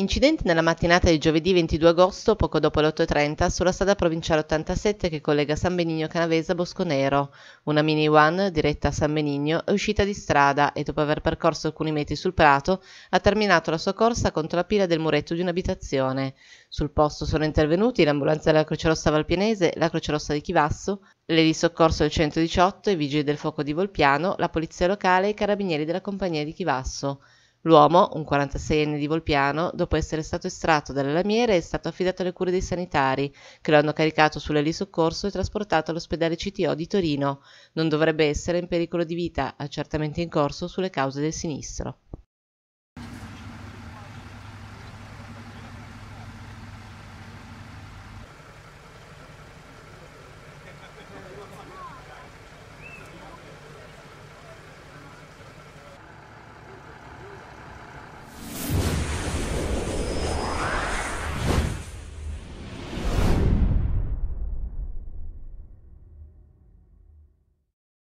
Incidente nella mattinata di giovedì 22 agosto, poco dopo le 8.30, sulla strada provinciale 87 che collega San Benigno Canavese a Bosconero. Una mini one diretta a San Benigno è uscita di strada e, dopo aver percorso alcuni metri sul prato, ha terminato la sua corsa contro la pila del muretto di un'abitazione. Sul posto sono intervenuti l'ambulanza della Croce Rossa Valpienese, la Croce Rossa di Chivasso, l'Eli soccorso del 118, i vigili del fuoco di Volpiano, la polizia locale e i carabinieri della compagnia di Chivasso. L'uomo, un 46enne di Volpiano, dopo essere stato estratto dalle lamiere, è stato affidato alle cure dei sanitari, che lo hanno caricato soccorso e trasportato all'ospedale CTO di Torino. Non dovrebbe essere in pericolo di vita, accertamenti in corso sulle cause del sinistro.